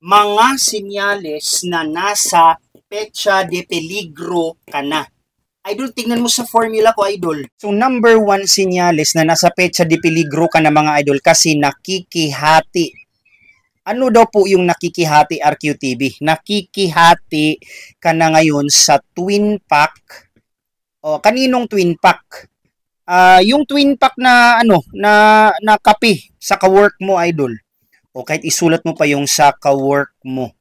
mga sinyales na nasa pecha de peligro ka na. Idol, tingnan mo sa formula ko, Idol. So, number one sinyales na nasa pecha de peligro ka na mga Idol kasi nakikihati. Ano daw po yung nakikihati RQTV? Nakikihati ka na ngayon sa twin pack. O, kaninong twin pack? Uh, yung twin pack na ano na na kape sa ka-work mo idol o kahit isulat mo pa yung sa work mo.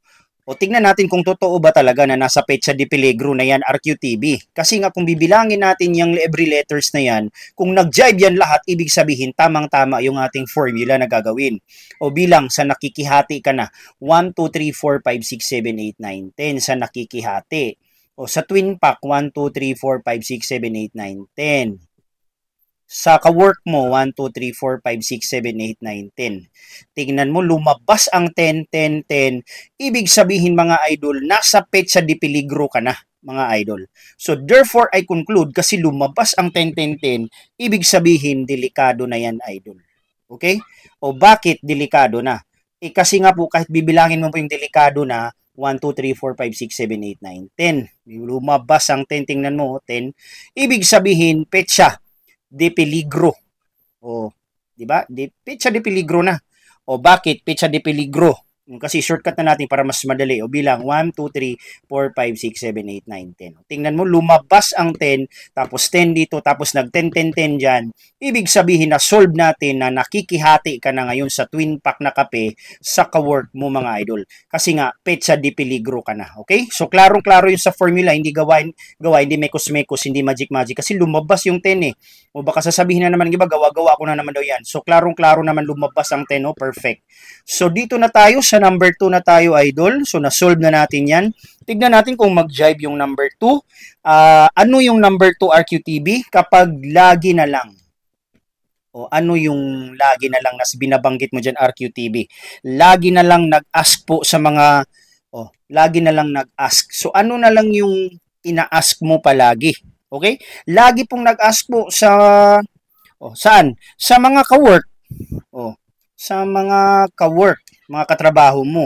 O tingnan natin kung totoo ba talaga na nasa Pecha de Peligro na yan RQTB. Kasi nga kung bibilangin natin yung every letters na yan, kung nag jibe yan lahat, ibig sabihin tamang-tama yung ating formula na gagawin. O bilang sa nakikihati ka na, 1, 2, 3, 4, 5, 6, 7, 8, 9, 10 sa nakikihati. O sa twin pack, 1, 2, 3, 4, 5, 6, 7, 8, 9, 10 sa kawork mo, 1, 2, 3, 4, 5, 6, 7, 8, 9, 10. Tingnan mo, lumabas ang 10, 10, 10. Ibig sabihin mga idol, nasa petsa di peligro ka na mga idol. So therefore, I conclude, kasi lumabas ang 10, 10, 10, ibig sabihin, delikado na yan idol. Okay? O bakit delikado na? Eh kasi nga po, kahit bibilangin mo po yung delikado na, 1, 2, 3, 4, 5, 6, 7, 8, 9, 10. Lumabas ang 10, tingnan mo, 10. Ibig sabihin, petsa de peligro. O, oh, di ba? De, pecha de peligro na. O oh, bakit pecha de peligro? Kasi shortcut na natin para mas madali. O bilang 1, 2, 3, 4, 5, 6, 7, 8, 9, 10. Tingnan mo, lumabas ang 10, tapos 10 dito, tapos nag 10, 10, 10 diyan. Ibig sabihin na solve natin na nakikihati ka na ngayon sa twin pack na kape sa kawork mo mga idol. Kasi nga, petsa di peligro ka na. Okay? So, klarong-klaro yun sa formula. Hindi gawain, gawain hindi mekos-mekos, hindi magic-magic. Kasi lumabas yung 10 eh. O baka sasabihin na naman, iba, gawa-gawa ko na naman daw yan. So, klarong-klaro naman lumabas ang 10, oh, perfect. So, dito na tayo sa sa number 2 na tayo, idol. So, na-solve na natin yan. Tignan natin kung mag jibe yung number 2. Uh, ah, ano yung number 2 RQTB? Kapag lagi na lang. O ano yung lagi na lang na binabanggit mo diyan RQTB? Lagi na lang nag-ask po sa mga... O, lagi na lang nag-ask. So, ano na lang yung ina-ask mo palagi? Okay? Lagi pong nag-ask po sa... O, saan? Sa mga ka-work. O, sa mga ka-work mga katrabaho mo?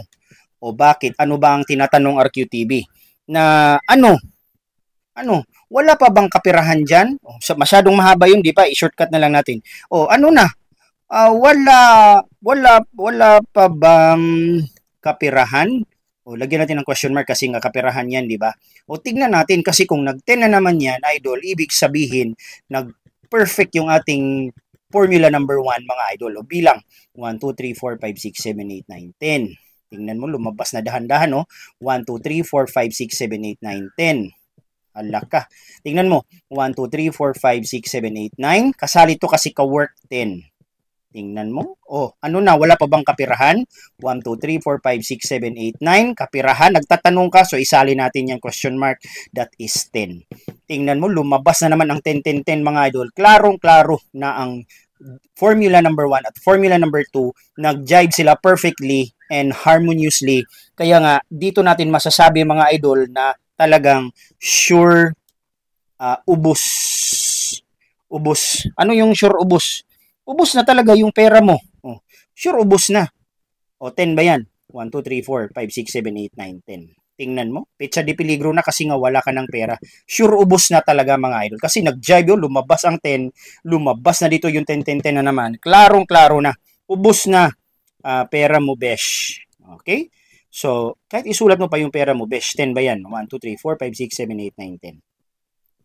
O bakit? Ano ba ang tinatanong RQTV? Na ano? Ano? Wala pa bang kapirahan dyan? Oh, masyadong mahaba yun, di ba? I-shortcut na lang natin. O ano na? Uh, wala, wala, wala pa bang kapirahan? O lagyan natin ng question mark kasi nga kapirahan yan, di ba? O tignan natin kasi kung nag na naman yan, idol, ibig sabihin, nag-perfect yung ating formula number 1 mga idol. O bilang 1, 2, 3, 4, 5, 6, 7, 8, 9, 10. Tingnan mo, lumabas na dahan-dahan, no? 1, 2, 3, 4, 5, 6, 7, 8, 9, 10. Ala Tingnan mo. 1, 2, 3, 4, 5, 6, 7, 8, 9. Kasali to kasi ka-work 10. Tingnan mo. Oh, ano na? Wala pa bang kapirahan? 1, 2, 3, 4, 5, 6, 7, 8, 9. Kapirahan. Nagtatanong ka. So, isali natin yung question mark. That is 10. Tingnan mo. Lumabas na naman ang 10, 10, 10 mga idol. Klarong-klaro na ang formula number 1 at formula number 2, nag-jive sila perfectly and harmoniously. Kaya nga, dito natin masasabi mga idol na talagang sure uh, ah, ubos. Ubos. Ano yung sure ubos? Ubos na talaga yung pera mo. Oh, sure ubos na. O 10 ba yan? 1, 2, 3, 4, 5, 6, 7, 8, 9, 10 tingnan mo, pecha de peligro na kasi nga wala ka ng pera. Sure, ubos na talaga mga idol. Kasi nag-jive yun, lumabas ang 10, lumabas na dito yung 10-10-10 na naman. Klarong-klaro na, ubos na uh, pera mo, besh. Okay? So, kahit isulat mo pa yung pera mo, besh, 10 ba yan? 1, 2, 3, 4, 5, 6, 7, 8, 9, 10.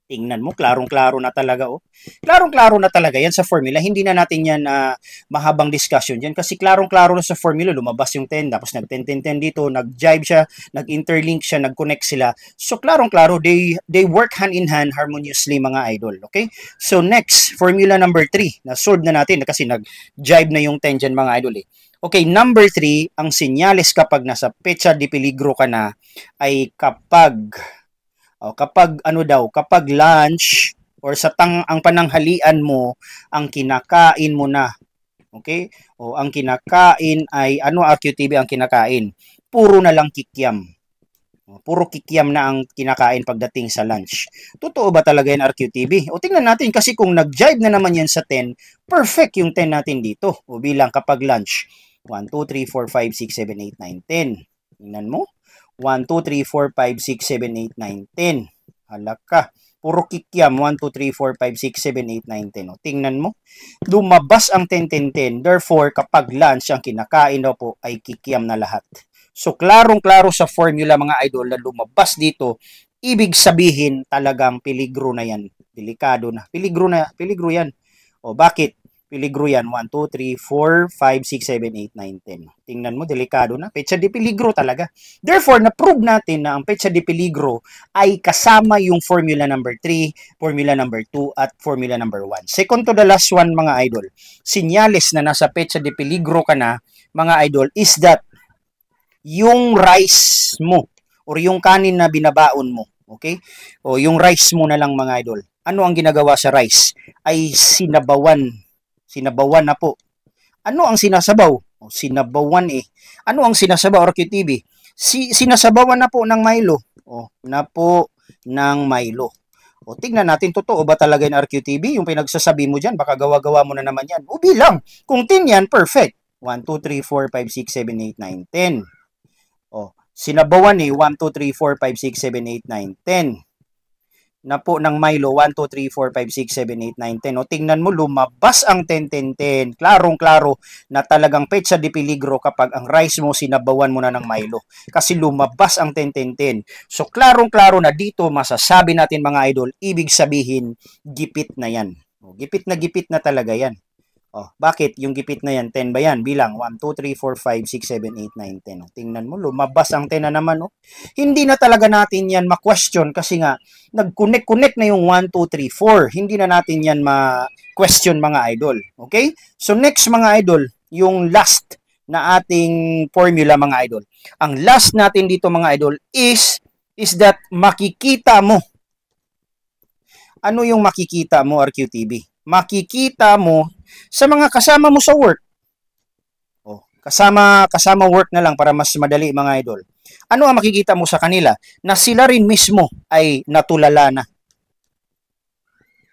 Tingnan mo, klarong-klaro na talaga oh. Klarong-klaro na talaga 'yan sa formula. Hindi na natin 'yan uh, mahabang discussion yan kasi klarong-klaro na sa formula lumabas yung 10 tapos nag 10 10 10 dito, nag jibe siya, nag-interlink siya, nag-connect sila. So klarong-klaro they they work hand in hand harmoniously mga idol, okay? So next, formula number 3 na solve na natin kasi nag jibe na yung 10 diyan mga idol eh. Okay, number 3, ang senyales kapag nasa pecha de peligro ka na ay kapag Oh, kapag ano daw, kapag lunch or sa tang ang pananghalian mo, ang kinakain mo na. Okay? O oh, ang kinakain ay ano AQTV ang kinakain? Puro na lang kikiam. Oh, puro kikiam na ang kinakain pagdating sa lunch. Totoo ba talaga yan RQTV? O tingnan natin kasi kung nag jibe na naman yan sa 10, perfect yung 10 natin dito. O bilang kapag lunch. 1, 2, 3, 4, 5, 6, 7, 8, 9, 10. Tingnan mo. 1, 2, 3, 4, 5, 6, 7, 8, 9, 10. Halak ka. Puro kikiam. 1, 2, 3, 4, 5, 6, 7, 8, 9, 10. O, tingnan mo. Lumabas ang 10, 10, 10. Therefore, kapag lunch ang kinakain daw po ay kikiam na lahat. So, klarong-klaro sa formula mga idol na lumabas dito, ibig sabihin talagang peligro na yan. Delikado na. Peligro na, peligro yan. O, bakit? Peligro yan. 1, 2, 3, 4, 5, 6, 7, 8, 9, 10. Tingnan mo, delikado na. Pecha de peligro talaga. Therefore, na-prove natin na ang pecha de peligro ay kasama yung formula number 3, formula number 2, at formula number 1. Second to the last one, mga idol, sinyalis na nasa pecha de peligro ka na, mga idol, is that yung rice mo or yung kanin na binabaon mo, okay? O yung rice mo na lang, mga idol. Ano ang ginagawa sa rice? Ay sinabawan Sinabawan na po. Ano ang sinasabaw? O, sinabawan eh. Ano ang sinasabaw, RQTV? Si, sinasabawan na po ng Milo. O, na po ng Milo. O tingnan natin, totoo ba talaga yung RQTV? Yung pinagsasabi mo dyan, baka gawa-gawa mo na naman yan. O bilang, kung 10 yan, perfect. 1, 2, 3, 4, 5, 6, 7, 8, 9, 10. O, sinabawan eh, 1, 2, 3, 4, 5, 6, 7, 8, 9, 10 na po ng Milo, 1, 2, 3, 4, 5, 6, 7, 8, 9, 10. O tingnan mo, lumabas ang 10, 10, 10. Klarong-klaro na talagang petsa di peligro kapag ang rice mo, sinabawan mo na ng Milo. Kasi lumabas ang 10, 10, 10. So klarong-klaro na dito, masasabi natin mga idol, ibig sabihin, gipit na yan. O, gipit na gipit na talaga yan. Oh, bakit yung gipit na yan? 10 ba yan? Bilang 1, 2, 3, 4, 5, 6, 7, 8, 9, 10. Oh, tingnan mo, lumabas ang 10 na naman. Oh. Hindi na talaga natin yan ma-question kasi nga nag-connect-connect na yung 1, 2, 3, 4. Hindi na natin yan ma-question mga idol. Okay? So next mga idol, yung last na ating formula mga idol. Ang last natin dito mga idol is is that makikita mo. Ano yung makikita mo RQTV? Makikita mo sa mga kasama mo sa work. Oh, kasama kasama work na lang para mas madali mga idol. Ano ang makikita mo sa kanila na sila rin mismo ay natulala na?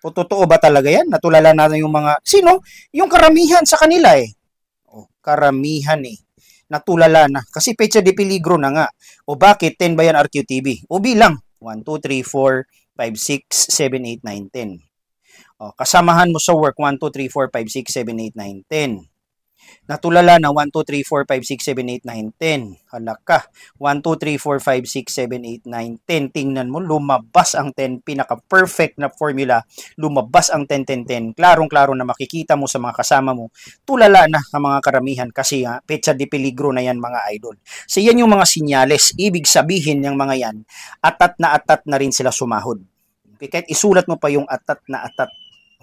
O totoo ba talaga 'yan? Natulala na yung mga sino? Yung karamihan sa kanila eh. Oh, karamihan eh natulala na kasi petsa de peligro na nga. O bakit 10 ba yan RQTB? O bilang 1, 2, 3, 4, 5, 6, 7, 8, 9, 10. O, oh, kasamahan mo sa work 1, 2, 3, 4, 5, 6, 7, 8, 9, 10. Natulala na 1, 2, 3, 4, 5, 6, 7, 8, 9, 10. Hala ka. 1, 2, 3, 4, 5, 6, 7, 8, 9, 10. Tingnan mo, lumabas ang 10. Pinaka-perfect na formula. Lumabas ang 10, 10, 10. Klarong-klaro na makikita mo sa mga kasama mo. Tulala na ang mga karamihan kasi ha, ah, pecha de peligro na yan mga idol. So yan yung mga sinyales. Ibig sabihin ng mga yan, atat na atat na rin sila sumahod. Okay, kahit isulat mo pa yung atat na atat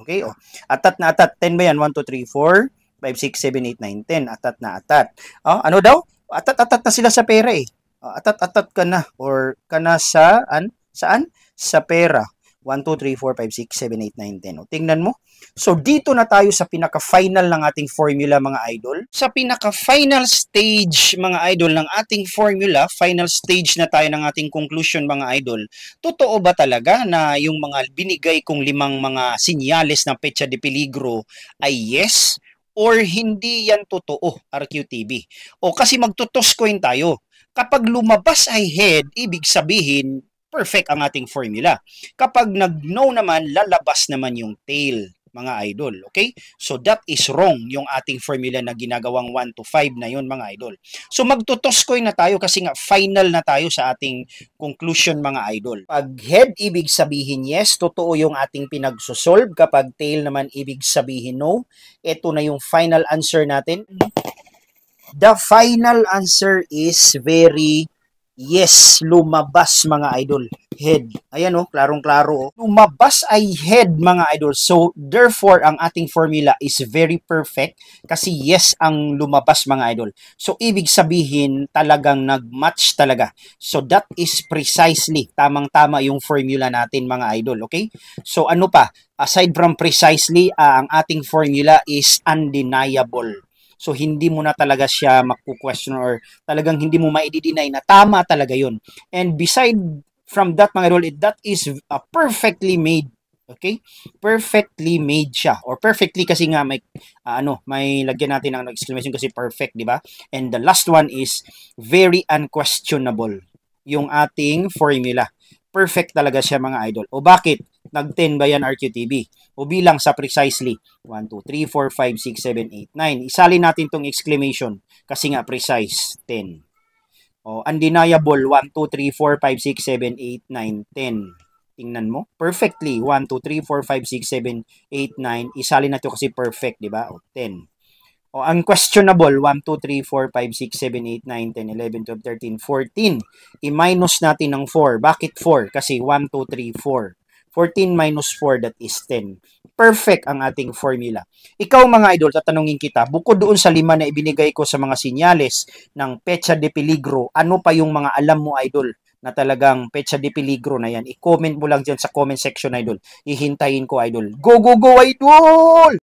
Okay? O. Oh. Atat na atat. 10 ba yan? 1, 2, 3, 4, 5, 6, 7, 8, 9, 10. Atat na atat. Oh, ano daw? Atat-atat na sila sa pera eh. Atat-atat ah, ka na or ka na saan? Saan? Sa pera. 1, 2, 3, 4, 5, 6, 7, 8, 9, 10. O, tingnan mo. So, dito na tayo sa pinaka-final ng ating formula, mga idol. Sa pinaka-final stage, mga idol, ng ating formula, final stage na tayo ng ating conclusion, mga idol. Totoo ba talaga na yung mga binigay kong limang mga sinyales ng pecha de peligro ay yes? or hindi yan totoo, RQTV. O kasi magtutos coin tayo. Kapag lumabas ay head, ibig sabihin, perfect ang ating formula. Kapag nag-no naman, lalabas naman yung tail mga idol. Okay? So that is wrong yung ating formula na ginagawang 1 to 5 na yun mga idol. So magtutoskoy na tayo kasi nga final na tayo sa ating conclusion mga idol. Pag head ibig sabihin yes, totoo yung ating pinagsosolve. Kapag tail naman ibig sabihin no. Ito na yung final answer natin. The final answer is very Yes, lumabas mga idol. Head. Ayan oh, klarong-klaro oh. Lumabas ay head mga idol. So, therefore, ang ating formula is very perfect kasi yes ang lumabas mga idol. So, ibig sabihin talagang nag-match talaga. So, that is precisely tamang-tama yung formula natin mga idol. Okay? So, ano pa? Aside from precisely, uh, ang ating formula is undeniable. So hindi mo na talaga siya maku-question or talagang hindi mo maidi-deny na tama talaga 'yon. And beside from that mga idol, that is a perfectly made Okay? Perfectly made siya. Or perfectly kasi nga may uh, ano, may lagyan natin ng exclamation kasi perfect, di ba? And the last one is very unquestionable yung ating formula. Perfect talaga siya mga idol. O bakit? nag-10 ba yan RQTB? O bilang sa precisely, 1, 2, 3, 4, 5, 6, 7, 8, 9. Isali natin tong exclamation kasi nga precise, 10. O, undeniable, 1, 2, 3, 4, 5, 6, 7, 8, 9, 10. Tingnan mo. Perfectly, 1, 2, 3, 4, 5, 6, 7, 8, 9. Isali na kasi perfect, di ba? O, 10. O, unquestionable, 1, 2, 3, 4, 5, 6, 7, 8, 9, 10, 11, 12, 13, 14. I-minus natin ng 4. Bakit 4? Kasi 1, 2, 3, 4. 14 minus 4, that is 10. Perfect ang ating formula. Ikaw mga idol, tatanungin kita, bukod doon sa lima na ibinigay ko sa mga sinyales ng pecha de peligro, ano pa yung mga alam mo idol na talagang pecha de peligro na yan? I-comment mo lang dyan sa comment section idol. Ihintayin ko idol. Go, go, go idol!